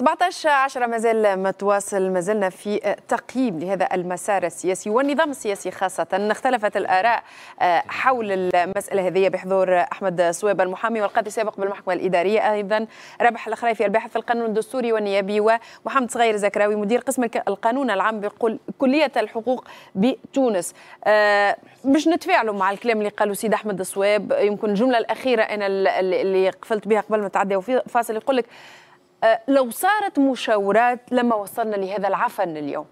17 عشرة مازال متواصل مازلنا في تقييم لهذا المسار السياسي والنظام السياسي خاصة اختلفت الآراء حول المسألة هذه بحضور أحمد سويب المحامي والقاضي السابق بالمحكمة الإدارية أيضا رابح الخريفي الباحث في القانون الدستوري والنيابي ومحمد صغير زكراوي مدير قسم القانون العام بكلية الحقوق بتونس آه، باش نتفاعلوا مع الكلام اللي قالوا سيد أحمد سويب يمكن الجملة الأخيرة أنا اللي قفلت بها قبل ما تعدي فاصل يقول لك آه، لو صارت مشاورات لما وصلنا لهذا العفن اليوم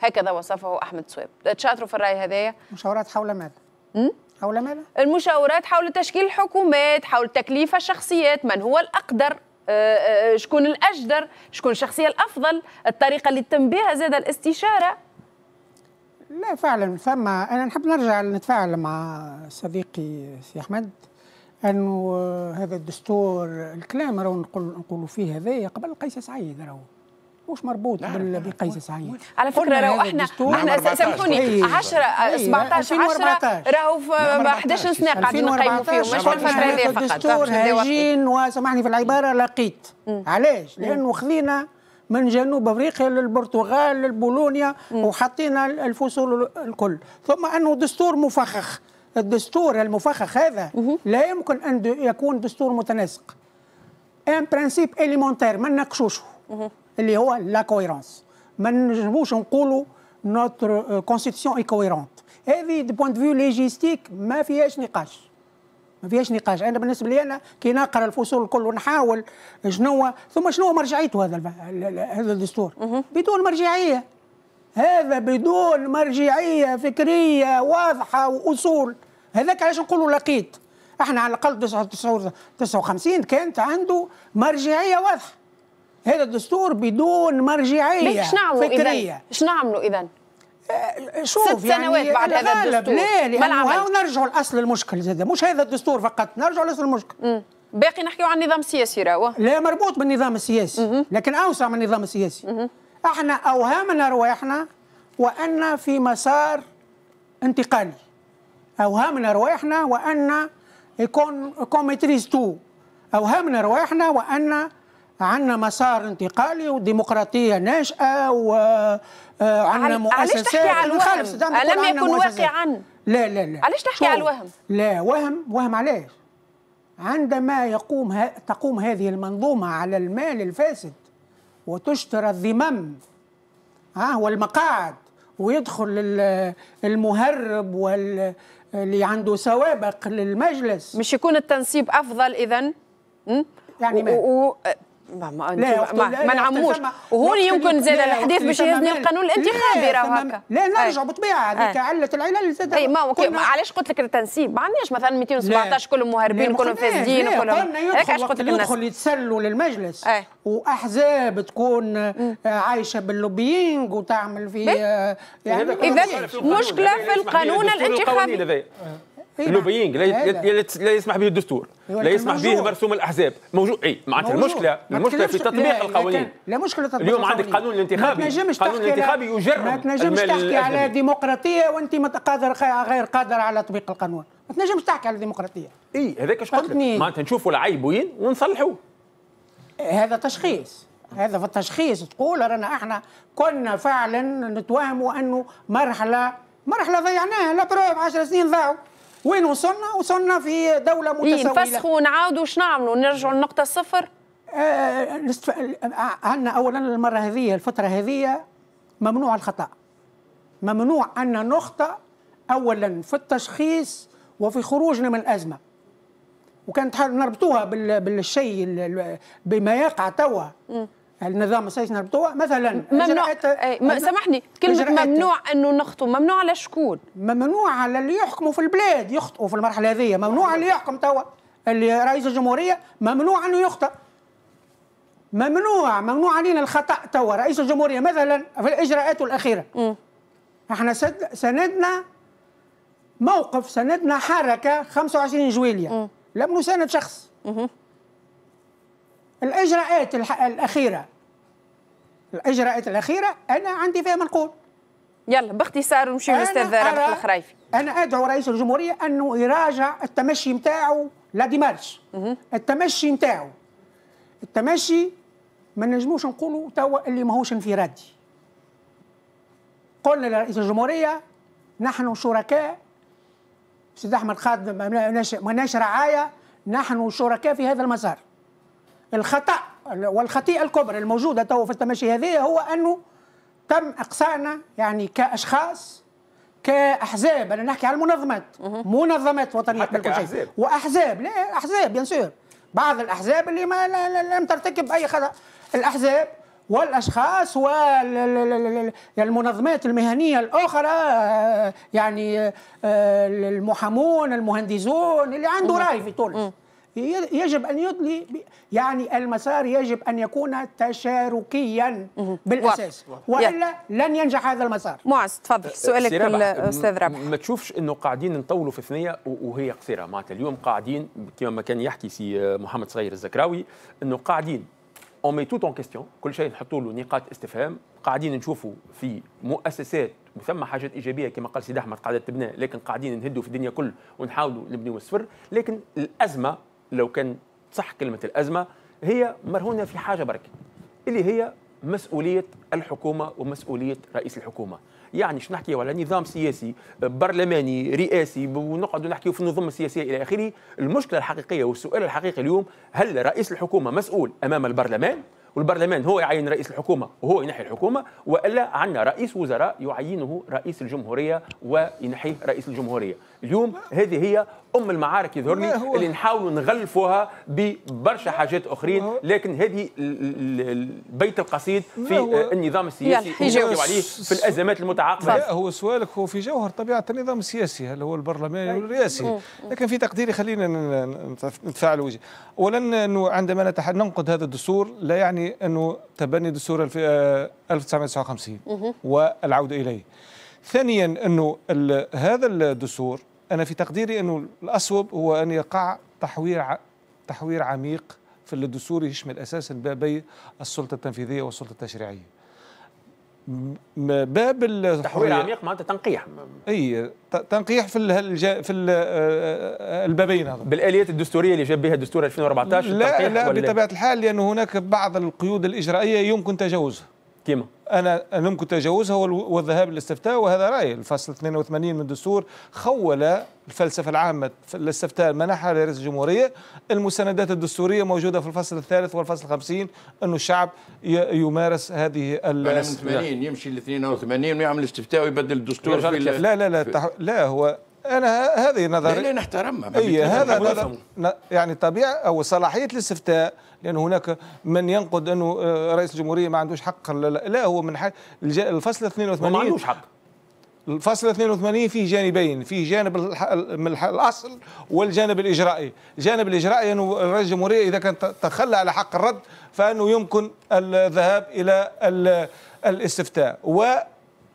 هكذا وصفه احمد سويب تشاطروا في الراي هذايا مشاورات حول ماذا حول ماذا المشاورات حول تشكيل الحكومات حول تكليف الشخصيات من هو الاقدر آه، آه، شكون الاجدر شكون الشخصيه الافضل الطريقه اللي تتم بها زاد الاستشاره لا فعلا ثم انا نحب نرجع نتفاعل مع صديقي سي احمد انه آه، هذا الدستور الكلام راهو نقولوا فيه هذايا قبل قيس سعيد راهو مش مربوط بقيس سعيد على فكره إيه، إيه، راهو احنا احنا سامحوني 10 17 10 راهو في 11 سنه قاعدين نقيموا فيهم مش في الفتره هذه فقط الدستور هاجين وسامحني في العباره لقيت علاش؟ لانه خذينا من جنوب افريقيا للبرتغال للبولونيا وحطينا الفصول الكل ثم انه دستور مفخخ الدستور المفخخ هذا لا يمكن أن يكون دستور متناسق ان برانسيب اليمونتير ما نناقشوش اللي هو لا كويرونس ما نجموش نقولوا نوتر كونستيتيون اي كويرونت هذه دي بوان فيو ليجيستيك ما فيهاش نقاش ما فيهاش نقاش انا بالنسبه لي انا كي نقرا الفصول الكل ونحاول شنو ثم شنو مرجعيته هذا هذا الدستور بدون مرجعيه هذا بدون مرجعيه فكريه واضحه واصول هذاك علاش نقولوا لقيت احنا على الاقل 59 كانت عنده مرجعيه واضحه هذا الدستور بدون مرجعيه فكريه ايش نعملوا اذا آه، شوف ست يعني سنوات يعني بعد هذا الدستور ما لا ونرجعوا لاصل المشكل زاد مش هذا الدستور فقط نرجعوا لاصل المشكل م. باقي نحكيو عن النظام السياسي راهو لا مربوط بالنظام السياسي -م. لكن اوسع من النظام السياسي -م. احنا اوهمنا ارواحنا وان في مسار انتقالي اوهمنا ارواحنا وان يكون كوميتريز تو اوهمنا ارواحنا وان عندنا مسار انتقالي وديمقراطيه ناشئه وعندنا آه، مؤسسات علاش تحكي على الوهم؟ الم يكن واقعا؟ لا لا لا علاش تحكي على الوهم؟ لا وهم وهم علاش؟ عندما يقوم ه... تقوم هذه المنظومه على المال الفاسد وتشترى الذمم ها والمقاعد ويدخل المهرب واللي عنده سوابق للمجلس مش يكون التنسيب افضل اذا يعني و... و... ما ما لا ما, ما نعموش وهون يمكن زاد الحديث باش يهزني القانون الانتخابي راه هكا لا نرجع بالطبيعه هذيك علة العلل زاد اي ما اوكي علاش قلت لك التنسيب ما عندناش مثلا 217 كلهم مهربين كلهم فاسدين كلهم هكا علاش قلت لك يدخل يتسلوا للمجلس واحزاب تكون آه، عايشه باللوبينغ وتعمل في آه، يعني اذا مشكله في القانون الانتخابي إيه اللوبينج إيه لا يسمح به الدستور إيه لا يسمح به مرسوم الاحزاب موجود اي معناتها المشكله المشكله في تطبيق القوانين لا مشكله تطبيق اليوم عندك قانون الانتخابي قانون الانتخابي يجرم ما تنجمش تحكي على ديمقراطيه وانت قادر غير قادر على تطبيق القانون ما تنجمش تحكي على الديمقراطيه اي هذاك اش قلت معناتها نشوفوا العيب وين ونصلحوه هذا تشخيص هذا في التشخيص تقول رانا احنا كنا فعلا نتوهموا انه مرحله مرحله ضيعناها لا بروف 10 سنين ضاعوا وين وصلنا وصلنا في دوله إيه، متسولة نفسخوا ونعاودوا وش نعملوا نرجعوا لنقطة صفر؟ آه عندنا آه، اولا المره هذه الفتره هذه ممنوع الخطا ممنوع ان نخطا اولا في التشخيص وفي خروجنا من الازمه وكانت نربطوها بالشيء بما يقع توا يعني النظام السيسنر بتوع مثلا ممنوع إيه، سامحني كلمه ممنوع انه نخطو ممنوع على شكون ممنوع على اللي يحكموا في البلاد يخطئوا في المرحله هذه ممنوع اللي يحكم توا اللي رئيس الجمهوريه ممنوع انه يخطئ ممنوع ممنوع علينا الخطا توا رئيس الجمهوريه مثلا في الاجراءات الاخيره م. احنا سندنا موقف سندنا حركه 25 جويليه لم نساند شخص م. الإجراءات الأخيرة الإجراءات الأخيرة أنا عندي فيها منقول يلا باختصار نمشي للاستاذ رابح الخرايفي انا ادعو رئيس الجمهوريه انه يراجع التمشي نتاعو لا ديمارش التمشي نتاعو التمشي ما نجموش نقولوا توا اللي ماهوش انفرادي قلنا لرئيس الجمهوريه نحن شركاء سيد احمد خادم مناش رعايه نحن شركاء في هذا المسار الخطأ والخطيئة الكبرى الموجودة تو في التماشي هذه هو أنه تم إقصائنا يعني كأشخاص كأحزاب أنا نحكي على المنظمات منظمات وطنية حتى شيء وأحزاب لا أحزاب بيان سور بعض الأحزاب اللي ما لم ترتكب أي خطأ الأحزاب والاشخاص والمنظمات يعني المهنيه الاخرى آه، يعني آه، المحامون المهندسون اللي عنده راي في تونس يجب ان يدلي يعني المسار يجب ان يكون تشاركيا بالاساس والا لن ينجح هذا المسار معز تفضل أه، سؤالك الاستاذ رابح ما تشوفش انه قاعدين نطولوا في ثنيه وهي قصيره معناتها اليوم قاعدين كما كان يحكي سي آه، محمد صغير الزكراوي انه قاعدين اون مي توت اون كيستيون كل شيء نحطوا له نقاط استفهام قاعدين نشوفوا في مؤسسات وثم حاجات ايجابيه كما قال سيد احمد قاعده تبنى لكن قاعدين نهدوا في الدنيا كل ونحاولوا نبنيوا الصفر لكن الازمه لو كان صح كلمة الأزمة هي مرهونة في حاجة برك اللي هي مسؤولية الحكومة ومسؤولية رئيس الحكومة يعني شو نحكي على نظام سياسي برلماني رئاسي ونقعد نحكيو في النظم السياسية إلى آخره المشكلة الحقيقية والسؤال الحقيقي اليوم هل رئيس الحكومة مسؤول أمام البرلمان والبرلمان هو يعين رئيس الحكومه وهو ينحي الحكومه والا عندنا رئيس وزراء يعينه رئيس الجمهوريه وينحيه رئيس الجمهوريه اليوم هذه هي ام المعارك يظهرني اللي نحاولوا نغلفوها ببرشا حاجات اخرين لكن هذه البيت القصيد في النظام السياسي نجاوب عليه في الازمات المتعاقبه لا هو سؤالك هو في جوهر طبيعه النظام السياسي هل هو البرلماني طيب. ولا الرئاسي لكن في تقديري خلينا نتفاعل وجه اولا انه عندما ننقد هذا الدستور لا يعني انه تبني دستور 1959 آه، والعوده اليه ثانيا أنه هذا الدستور أنا في تقديري أنه الأصوب هو أن يقع تحوير تحوير عميق في الدستور يشمل أساسا بابي السلطة التنفيذية والسلطة التشريعية باب التحوير عميق معناتها تنقيح اي تنقيح في الهلجا في آه، البابين هذا بالاليات الدستوريه اللي جاب بها الدستور 2014 لا لا بطبيعه الحال لانه هناك بعض القيود الاجرائيه يمكن تجاوزها كيما انا يمكن تجاوزها والذهاب للاستفتاء وهذا رايي الفصل 82 من الدستور خول الفلسفه العامه للاستفتاء منحها لرئيس الجمهوريه المساندات الدستوريه موجوده في الفصل الثالث والفصل 50 انه الشعب يمارس هذه ال 80 يمشي ل 82 ويعمل استفتاء ويبدل الدستور في لا لا لا لا هو انا هذه نظري لان نحترمها اي هذا نظر يعني طبيعه او صلاحيه الاستفتاء لان هناك من ينقد انه آه، رئيس الجمهوريه ما عندوش حق لا, لا, لا هو من حق الفصل 82 ما عندوش حق الفصل 82 فيه جانبين فيه جانب من الاصل والجانب الاجرائي الجانب الاجرائي انه يعني رئيس الجمهوريه اذا كان تخلى على حق الرد فانه يمكن الذهاب الى الاستفتاء و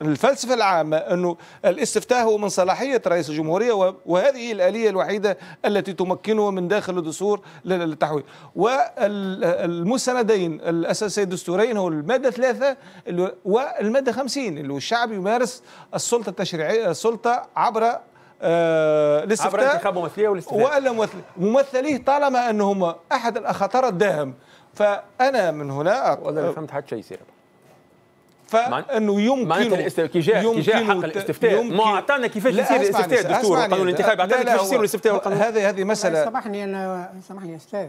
الفلسفة العامة أنه الاستفتاء هو من صلاحية رئيس الجمهورية وهذه الآلية الوحيدة التي تمكنه من داخل الدستور للتحويل والمسندين الأساسي الدستوريين هو المادة ثلاثة والمادة خمسين اللي الشعب يمارس السلطة التشريعية السلطة عبر آه، الاستفتاء عبر انتخاب ممثليه والاستفتاء ممثليه طالما انهم احد الاخطار الداهم فانا من هنا ولا فهمت حتى شيء سيرب فانه يمكن معناتها كي جاء كي جاء حق الاستفتاء ما اعطانا كيفاش يصير الاستفتاء الدستور القانون الانتخابي اعطانا كيفاش يصير الاستفتاء والقانون هذه هذه مساله سامحني انا سامحني استاذ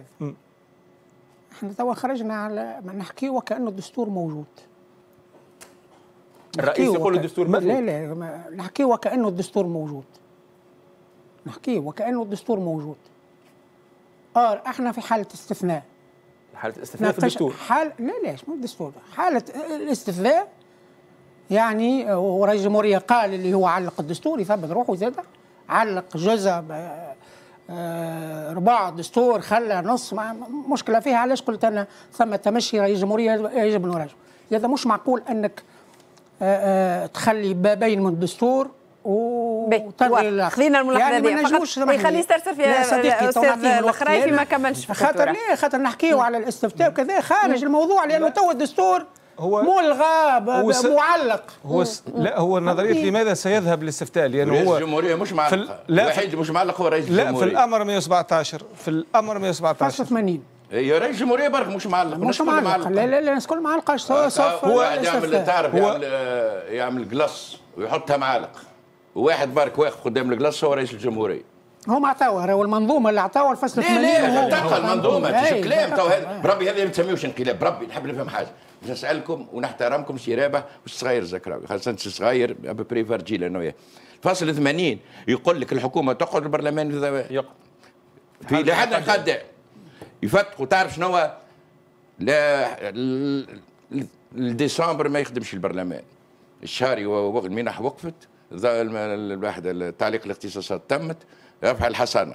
احنا توا خرجنا على نحكي وكانه الدستور موجود الرئيس يقول وك... الدستور موجود لا لا نحكي وكانه الدستور موجود نحكي وكانه الدستور موجود اه احنا في حاله استثناء حاله استثناء في الدستور حال لا ليش مو الدستور حاله الاستثناء يعني ورئيس الجمهوريه قال اللي هو علق الدستور يثبت روحه زاد علق جزء آه، آه، رباع الدستور خلى نص ما مشكله فيها علاش قلت انا ثم تمشي رئيس الجمهوريه يجب ان هذا مش معقول انك آه، تخلي بابين من الدستور و طيب، خلينا الملاحظه يعني ما نجموش يخلي يسترسل فيها الاستاذ الخرايفي ما كملش في خاطر ليه خاطر نحكيو على الاستفتاء وكذا خارج الموضوع لانه تو الدستور هو ملغى س... معلق هو س... لا هو نظريه لماذا سيذهب للاستفتاء لانه يعني هو رئيس الجمهوريه مش معلق ال... لا في... مش معلق هو رئيس الجمهوريه لا في الامر 117 في الامر 117 85 إيه، يا رئيس الجمهوريه برك مش معلق مش معلق. معلق لا لا لا الناس كل معلقه صف هو يعمل تعرف آه، يعمل يعمل كلاس ويحطها معلق وواحد برك واقف قدام الكلاس هو رئيس الجمهوريه هم عطاوها راهو المنظومه اللي عطاوها الفصل لا لا تلقى المنظومه مش إيه، كلام تو هذا بربي هذا ما تسميوش انقلاب بربي نحب نفهم حاجه باش نسالكم ونحترمكم سي شرابه والصغير زكراوي خاصه الصغير ابري فرجيل انا وياه فصل 80 يقول لك الحكومه تقعد البرلمان في ذوات في لحد القادة يفتقوا تعرف شنو لا لديسمبر ما يخدمش البرلمان الشهر منح وقفت الواحد التعليق الاختصاصات تمت رفع الحصانة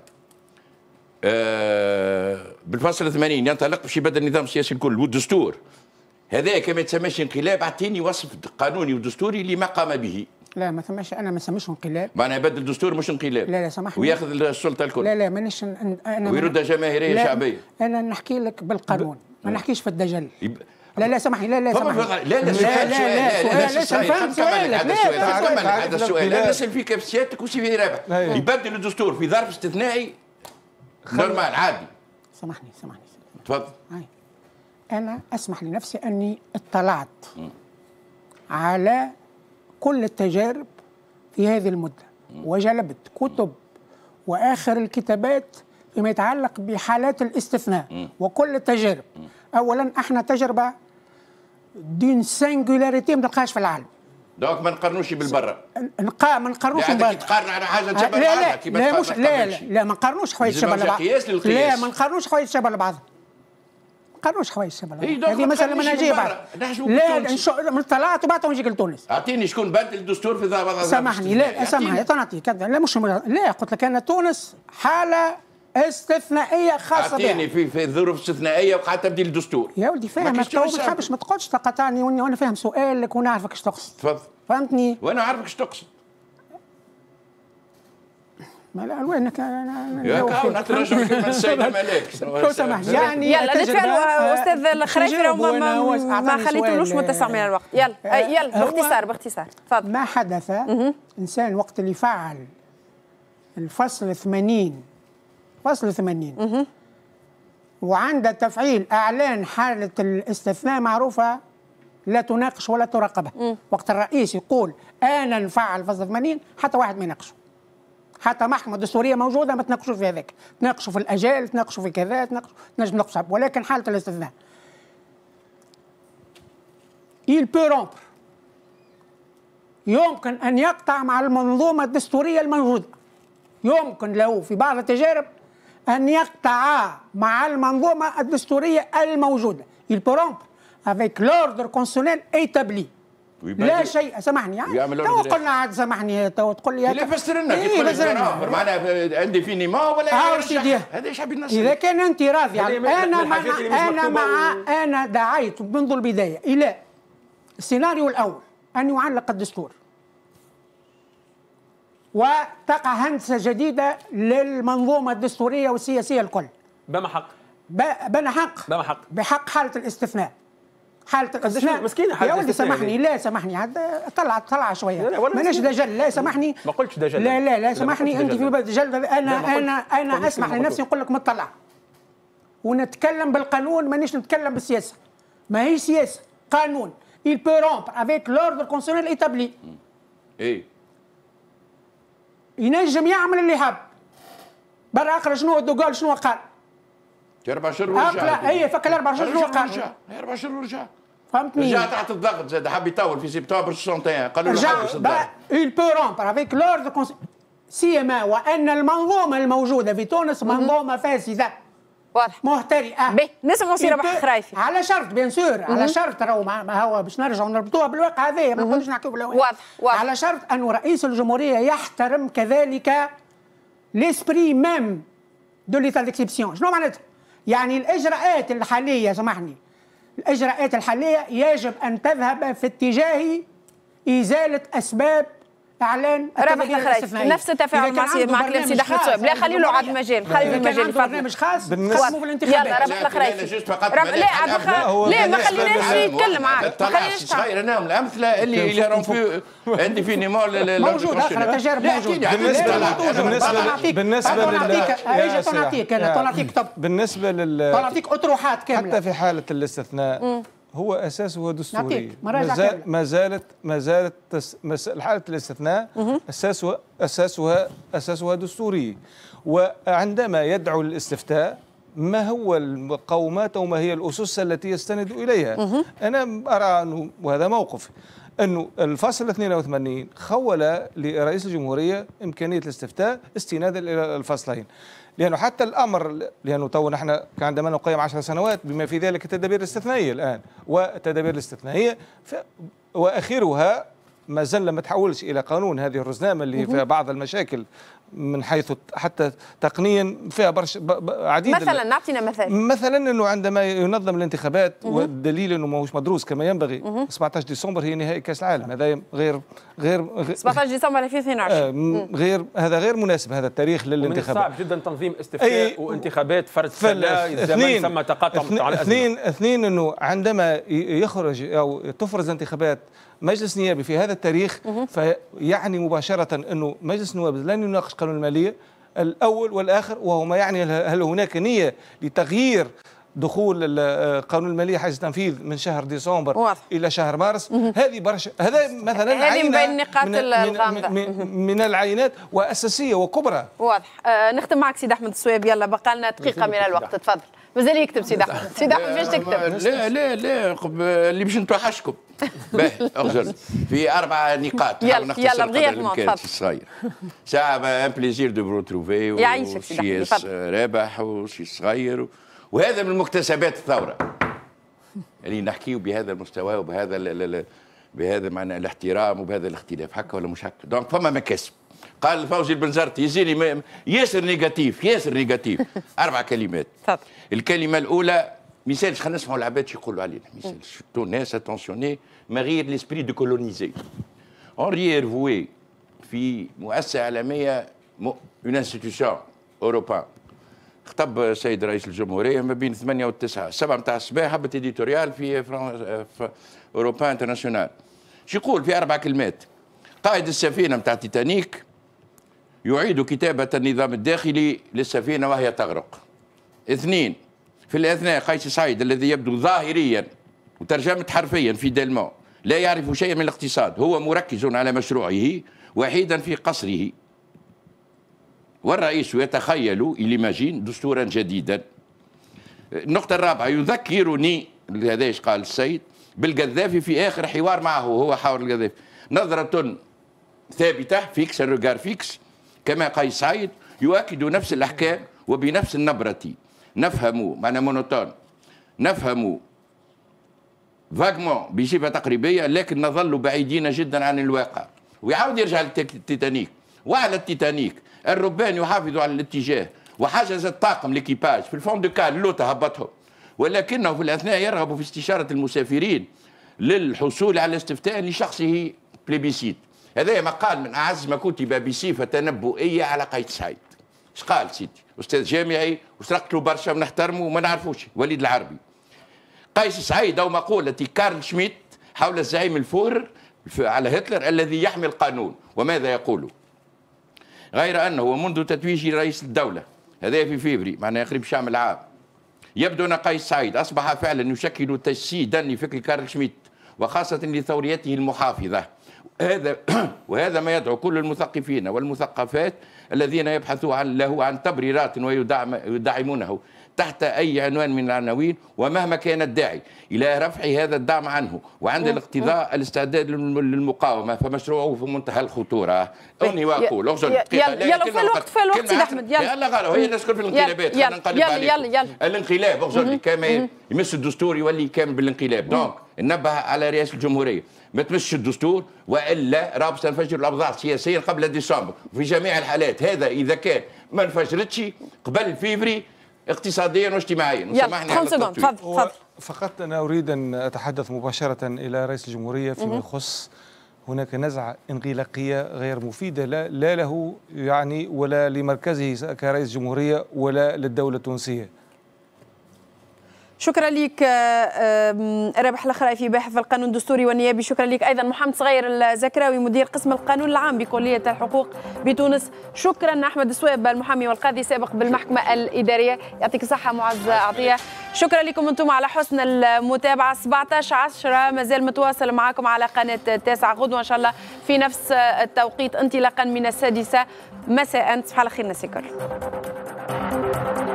آه، بالفصل 80 ينطلق باش يبدل النظام السياسي الكل والدستور هذا كما يتسماش انقلاب اعطيني وصف قانوني ودستوري اللي ما قام به لا ما ثماش انا ما سميش انقلاب معناها بدل الدستور مش انقلاب لا لا سامحني وياخذ السلطه الكل لا لا مانيش انا ويردها جماهيريه شعبيه انا نحكي لك بالقانون ما نحكيش في الدجل يب... لا لا سامحني لا لا سامحني لا لا لا لا لا لا لا لا لا كمل هذا السؤال لا نسال فيك في سيادتك وسي في رابح يبدل الدستور في ظرف استثنائي نورمال عادي سامحني سامحني تفضل انا اسمح لنفسي اني اطلعت على كل التجارب في هذه المده وجلبت كتب واخر الكتابات فيما يتعلق بحالات الاستثناء وكل التجارب اولا احنا تجربه دين سنجولاريتي ما نلقاهاش في العالم دونك ما نقارنوش بالبرا نقا ما نقارنوش بالبرا تقارن على حاجه آه، تشبه لا لا لا, لا, مش لا, لا لا ما نقارنوش حوايج تشبه بعضها لا ما نقارنوش حوايج جبل ما نقارنوش حوايج الشمال هذه مساله منهجيه بعد لا ان من طلعت وبعد نجيك لتونس اعطيني شكون بدل الدستور في ذا سامحني لا سامحني نعطيك لا مش لا قلت لك انا تونس حاله استثنائيه خاصه اعطيني في, في ظروف استثنائيه وقعت تبديل الدستور يا ولدي فاهم ما تحبش ما تقعدش تقاطعني وانا فاهم سؤالك ونعرفك اش تقصد تفضل فهمتني وانا عارفك اش تقصد ما لا الوانك يا كاون ترجع كلمه السيد ملاك لو سمحت يعني يلا نتفاعلوا آه، استاذ الخريفي ما ما, ما خليتولوش متسع من الوقت يلا آه، آه، يلا باختصار باختصار تفضل ما حدث انسان وقت اللي فعل الفصل 80 فصل 80 وعند تفعيل اعلان حاله الاستثناء معروفه لا تناقش ولا تراقبها وقت الرئيس يقول انا نفعل فصل 80 حتى واحد ما يناقشه حتى محكمه دستوريه موجوده ما تناقشوا في هذاك تناقشوا في الاجال تناقشوا في كذا تناقشوا نجم نقصب ولكن حاله الاستثناء il peut يمكن أن يقطع مع المنظومة الدستورية الموجودة يمكن لو في بعض التجارب أن يقطع مع المنظومة الدستورية الموجودة البرامبر avec l'ordre constitutionnel établi لا شيء سامحني يعني تو قلنا عاد سامحني تو تقول لي لا فسر لنا إيه فسر لنا معناها عندي في ما ولا آه، هذا ايش حاب اذا كان انت راضي انا مع انا مع انا دعيت منذ البدايه الى السيناريو الاول ان يعلق الدستور وتقع هندسه جديده للمنظومه الدستوريه والسياسيه الكل بما حق بما حق بما حق بحق حاله الاستثناء حاله الاستثناء مسكينه حاله الاستثناء يا ولدي سامحني يعني. لا سامحني طلعت طلع شويه ماناش دجل لا سامحني ما قلتش دجل لا لا لا سامحني انت في دجل انا انا انا اسمح لنفسي نقول لك مطلع ونتكلم بالقانون مانيش نتكلم بالسياسه ما هي سياسه قانون il peut rompre avec l'ordre constitutionnel établi. Hey. إيه. ينجم يعمل اللي هب برا اقرا شنو هو قال شنو قال اربع شهور ورجع اي فكر اربع شهور شنو قال اربع شهور ورجع فهمتني رجع تحت الضغط زاد حب يطول في سبتمبر 61 قالوا له حبس الضغط il peut rompre avec l'ordre سيما وان المنظومه الموجوده في تونس منظومه فاسده واضح مهترئه به مصير بح خرايفي على شرط بيان سور على شرط راهو ما هو باش نرجعوا نربطوها بالواقع هذايا ما نقولش نحكيو بالواقع واضح واضح على شرط انه رئيس الجمهوريه يحترم كذلك ليسبري ميم دو ليتا ديكسيبسيون شنو معناتها؟ يعني الاجراءات الحاليه سامحني الاجراءات الحاليه يجب ان تذهب في اتجاه ازاله اسباب اعلان رابح الخريج نفس التفاعل مع سيد معك سيدي احمد صعب لا خلي له عاد المجال خلي له مجال برنامج خاص بالنسبه في الانتخابات يلا رابح الخريج لا عبد لا ما خليناش يتكلم عاد ما خليناش تغير انا الامثله اللي اللي راهم في عندي في نيمار موجود اخر تجارب موجوده بالنسبه بالنسبه بالنسبه لل نعطيك انا نعطيك طب بالنسبه لل نعطيك اطروحات كامله حتى في حاله الاستثناء هو اساسها دستوري ما زالت ما زالت حاله الاستثناء اساسها اساسها اساسها دستوري وعندما يدعو للاستفتاء ما هو المقومات وما هي الاسس التي يستند اليها انا ارى انه وهذا موقف انه الفصل 82 خول لرئيس الجمهوريه امكانيه الاستفتاء استنادا الى الفصلين لانه حتى الامر لانه تو نحن عندما نقيم 10 سنوات بما في ذلك التدابير الاستثنائيه الان والتدابير الاستثنائيه واخرها ما زال ما تحولش الى قانون هذه الرزنامه اللي فيها بعض المشاكل من حيث حتى تقنيا فيها برش عديد مثلا نعطينا مثال مثلا انه عندما ينظم الانتخابات والدليل انه ماهوش مدروس كما ينبغي 17 ديسمبر هي نهائي كاس العالم هذا غير غير 17 ديسمبر 2022 آه، غير هذا غير مناسب هذا التاريخ للانتخابات صعب جدا تنظيم استفتاء وانتخابات فرد فلا الزمان ثم تقاطع اثنين اثنين انه عندما يخرج او تفرز انتخابات مجلس نيابي في هذا التاريخ فيعني مباشرة أنه مجلس النواب لن يناقش قانون المالية الأول والآخر وهو ما يعني هل هناك نية لتغيير دخول قانون الماليه حيز التنفيذ من شهر ديسمبر واضح. الى شهر مارس هذه برشا هذا مثلا هذه من بين النقاط الغامضه من, من العينات واساسيه وكبرى واضح آه نختم معك سيد احمد السويب يلا بقى لنا دقيقه من الوقت تفضل مازال يكتب سيد احمد سيد احمد فاش تكتب لا لا لا اللي باش نتوحشكم باهي في اربع نقاط يلا يلا بغير تفضل ساعه ان بليزير دو برو تروفي يعيشك سيدي رابح وشي صغير وهذا من مكتسبات الثوره يعني نحكيه بهذا المستوى وبهذا بهذا معنى الاحترام وبهذا الاختلاف هكا ولا مش هكا دونك فما مكاسب قال فوزي البنزرت يجيني ياسر نيجاتيف ياسر نيجاتيف اربع كلمات الكلمه الاولى مثال خلينا نسمعوا العباد شو يقولوا علينا مثال شفتوا ناس اتونسيوني ما غير ليسبري دو كولونيزي اونري ارفوي في مؤسسه اعلاميه اون انستيتيوشن اوروبان خطب السيد رئيس الجمهوريه ما بين 8 و 9 7 نتاع الصباح هبط اديتوريال في فرنسا في اوروبا انترناسيونال شو يقول في اربع كلمات قائد السفينه نتاع تيتانيك يعيد كتابه النظام الداخلي للسفينه وهي تغرق اثنين في الأثناء قيس سعيد الذي يبدو ظاهريا وترجمت حرفيا في ديلمون لا يعرف شيئا من الاقتصاد هو مركز على مشروعه وحيدا في قصره والرئيس يتخيل إليماجين دستورا جديدا النقطة الرابعة يذكرني هذا ايش قال السيد بالقذافي في آخر حوار معه هو حوار القذافي نظرة ثابتة فيكس الرجار فيكس كما قيس سعيد يؤكد نفس الأحكام وبنفس النبرة نفهموا معنا مونوتون نفهموا فاغمون بصفه تقريبيه لكن نظلوا بعيدين جدا عن الواقع ويعاود يرجع للتيتانيك وعلى التيتانيك الربان يحافظوا على الاتجاه وحجز الطاقم ليكيباج في الفون دو كال اللوطه هبطهم ولكنه في الاثناء يرغب في استشاره المسافرين للحصول على استفتاء لشخصه بليبيسيت هذا مقال من اعز ما كتب بصفه تنبؤيه على قيد سعيد اش قال سيدي استاذ جامعي وسرقت له برشا ونحترمه وما نعرفوش وليد العربي قيس سعيد او مقوله كارل شميت حول الزعيم الفور على هتلر الذي يحمي القانون وماذا يقول غير انه ومنذ تتويج رئيس الدوله هذا في فيفري معناها قريب شام العام يبدو ان قيس سعيد اصبح فعلا يشكل تجسيدا لفكر كارل شميت وخاصه لثوريته المحافظه هذا وهذا ما يدعو كل المثقفين والمثقفات الذين يبحثوا عن له عن تبريرات ويدعمونه تحت أي عنوان من العناوين ومهما كان الداعي إلى رفع هذا الدعم عنه وعند الاقتضاء الاستعداد للمقاومة فمشروعه في منتهى الخطورة إيه، أني وأقول أغسل يلا يلا في الوقت في الوقت سيدي أحمد يلا يلا غالي هي نسكن في الانقلابات يلا يلا يلا يلا الانقلاب أغسل كما يمس الدستور يولي كامل بالانقلاب دونك نبه على رئاسة الجمهورية ما تمسش الدستور والا راه ستنفجر الاوضاع السياسيه قبل ديسمبر في جميع الحالات هذا اذا كان ما انفجرتش قبل فيفري اقتصاديا واجتماعيا تفضل فقط انا اريد ان اتحدث مباشره الى رئيس الجمهوريه فيما يخص هناك نزعة انغلاقية غير مفيدة لا, لا له يعني ولا لمركزه كرئيس جمهورية ولا للدولة التونسية شكرا لك آه، رابح في باحث في القانون الدستوري والنيابي شكرا لك ايضا محمد صغير الزكراوي مدير قسم القانون العام بكليه الحقوق بتونس شكرا احمد السويب المحامي والقاضي السابق بالمحكمه الاداريه يعطيك الصحه معز عطيه شكرا لكم انتم على حسن المتابعه 17 10 مازال متواصل معكم على قناه التاسعه غدوه ان شاء الله في نفس التوقيت انطلاقا من السادسه مساء تصبحوا على خير نسيكر